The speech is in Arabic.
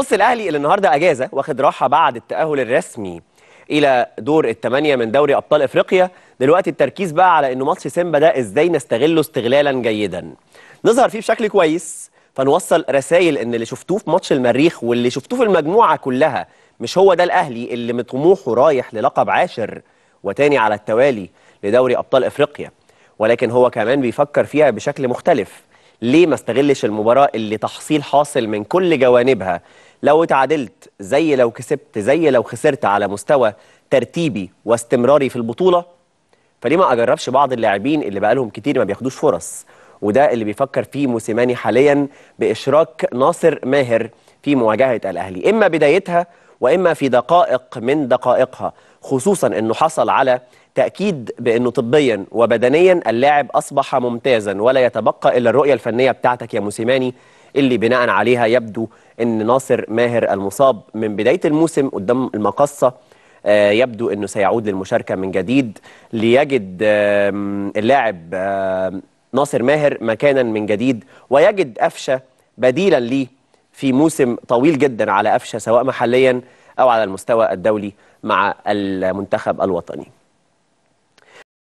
بص الاهلي اللي النهارده اجازه واخد راحه بعد التاهل الرسمي الى دور الثمانيه من دوري ابطال افريقيا دلوقتي التركيز بقى على انه ماتش سيمبا ده ازاي نستغله استغلالا جيدا نظهر فيه بشكل كويس فنوصل رسائل ان اللي شفتوه في ماتش المريخ واللي شفتوه في المجموعه كلها مش هو ده الاهلي اللي طموحه رايح للقب عاشر وتاني على التوالي لدوري ابطال افريقيا ولكن هو كمان بيفكر فيها بشكل مختلف ليه ما استغلش المباراه اللي تحصيل حاصل من كل جوانبها لو اتعادلت زي لو كسبت زي لو خسرت على مستوى ترتيبي واستمراري في البطوله فليه ما اجربش بعض اللاعبين اللي بقالهم كتير ما بياخدوش فرص وده اللي بيفكر فيه موسيماني حاليا باشراك ناصر ماهر في مواجهه الاهلي اما بدايتها واما في دقائق من دقائقها خصوصا انه حصل على تاكيد بانه طبيا وبدنيا اللاعب اصبح ممتازا ولا يتبقى الا الرؤيه الفنيه بتاعتك يا موسيماني اللي بناء عليها يبدو ان ناصر ماهر المصاب من بدايه الموسم قدام المقصه آه، يبدو انه سيعود للمشاركه من جديد ليجد اللاعب ناصر ماهر مكانا من جديد ويجد قفشه بديلا ليه في موسم طويل جدا على قفشه سواء محليا او على المستوى الدولي مع المنتخب الوطني